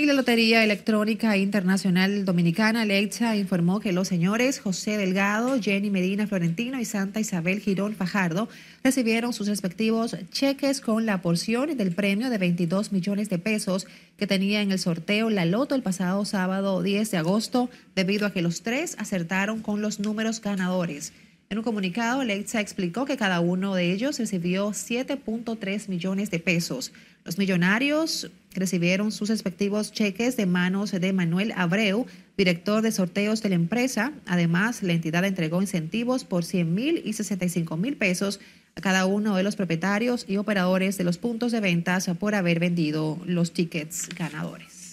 Y la Lotería Electrónica Internacional Dominicana, Lecha, informó que los señores José Delgado, Jenny Medina Florentino y Santa Isabel Girón Fajardo recibieron sus respectivos cheques con la porción del premio de 22 millones de pesos que tenía en el sorteo La Loto el pasado sábado 10 de agosto, debido a que los tres acertaron con los números ganadores. En un comunicado, Leitza explicó que cada uno de ellos recibió 7.3 millones de pesos. Los millonarios recibieron sus respectivos cheques de manos de Manuel Abreu, director de sorteos de la empresa. Además, la entidad entregó incentivos por 100 mil y 65 mil pesos a cada uno de los propietarios y operadores de los puntos de ventas por haber vendido los tickets ganadores.